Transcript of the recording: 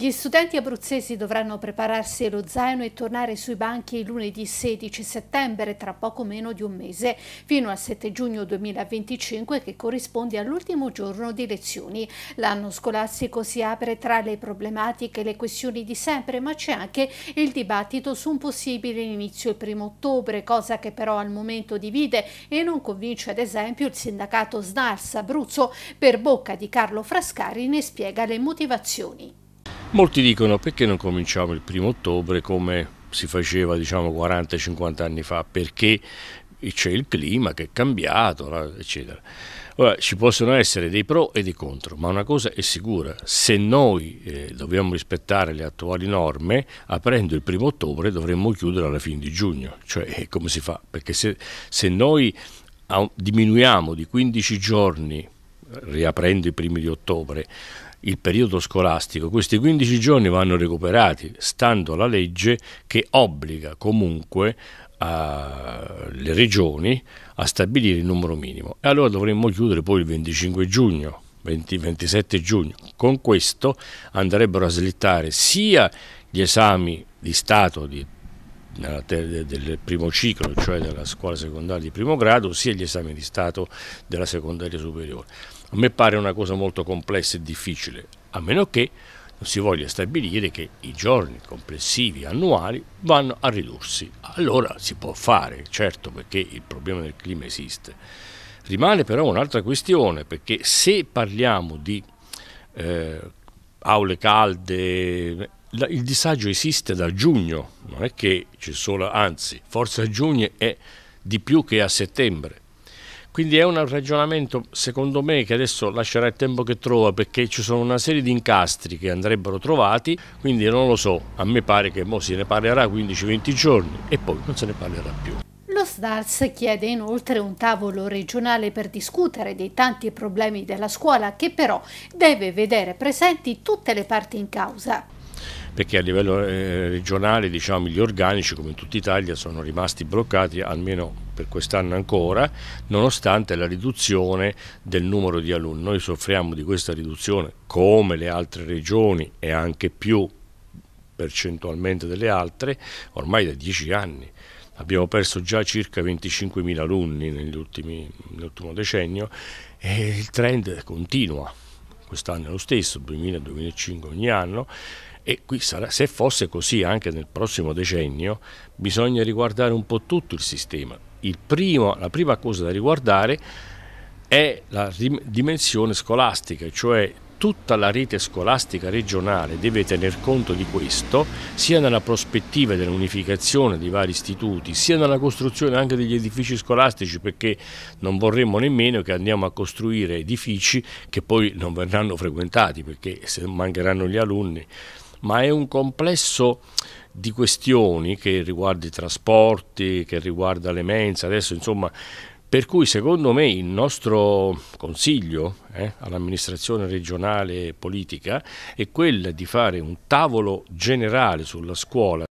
Gli studenti abruzzesi dovranno prepararsi lo zaino e tornare sui banchi lunedì 16 settembre, tra poco meno di un mese, fino al 7 giugno 2025 che corrisponde all'ultimo giorno di lezioni. L'anno scolastico si apre tra le problematiche e le questioni di sempre, ma c'è anche il dibattito su un possibile inizio il primo ottobre, cosa che però al momento divide e non convince ad esempio il sindacato SNARS Abruzzo. Per bocca di Carlo Frascari ne spiega le motivazioni. Molti dicono perché non cominciamo il primo ottobre come si faceva diciamo 40-50 anni fa, perché c'è il clima che è cambiato, eccetera. Ora, ci possono essere dei pro e dei contro, ma una cosa è sicura, se noi eh, dobbiamo rispettare le attuali norme, aprendo il primo ottobre dovremmo chiudere alla fine di giugno, cioè eh, come si fa? Perché se, se noi ah, diminuiamo di 15 giorni riaprendo i primi di ottobre, il periodo scolastico, questi 15 giorni vanno recuperati, stando alla legge che obbliga comunque eh, le regioni a stabilire il numero minimo. E allora dovremmo chiudere poi il 25 giugno, 20, 27 giugno. Con questo andrebbero a slittare sia gli esami di Stato di nella del primo ciclo, cioè della scuola secondaria di primo grado, sia gli esami di Stato della secondaria superiore. A me pare una cosa molto complessa e difficile, a meno che non si voglia stabilire che i giorni complessivi annuali vanno a ridursi. Allora si può fare, certo, perché il problema del clima esiste. Rimane però un'altra questione, perché se parliamo di eh, aule calde, il disagio esiste da giugno, non è che c'è solo, anzi, forse a giugno è di più che a settembre. Quindi è un ragionamento, secondo me, che adesso lascerà il tempo che trova perché ci sono una serie di incastri che andrebbero trovati, quindi non lo so, a me pare che mo se ne parlerà 15-20 giorni e poi non se ne parlerà più. Lo SDARS chiede inoltre un tavolo regionale per discutere dei tanti problemi della scuola che però deve vedere presenti tutte le parti in causa perché a livello eh, regionale diciamo, gli organici come in tutta Italia sono rimasti bloccati almeno per quest'anno ancora, nonostante la riduzione del numero di alunni. Noi soffriamo di questa riduzione come le altre regioni e anche più percentualmente delle altre ormai da dieci anni. Abbiamo perso già circa 25.000 alunni ultimi, nell'ultimo decennio e il trend continua. Quest'anno è lo stesso, 2000-2005 ogni anno e qui sarà, se fosse così anche nel prossimo decennio, bisogna riguardare un po' tutto il sistema. Il primo, la prima cosa da riguardare è la dimensione scolastica, cioè tutta la rete scolastica regionale deve tener conto di questo, sia nella prospettiva dell'unificazione dei vari istituti, sia nella costruzione anche degli edifici scolastici, perché non vorremmo nemmeno che andiamo a costruire edifici che poi non verranno frequentati, perché se mancheranno gli alunni ma è un complesso di questioni che riguarda i trasporti, che riguarda le mense, adesso insomma, per cui secondo me il nostro consiglio eh, all'amministrazione regionale politica è quello di fare un tavolo generale sulla scuola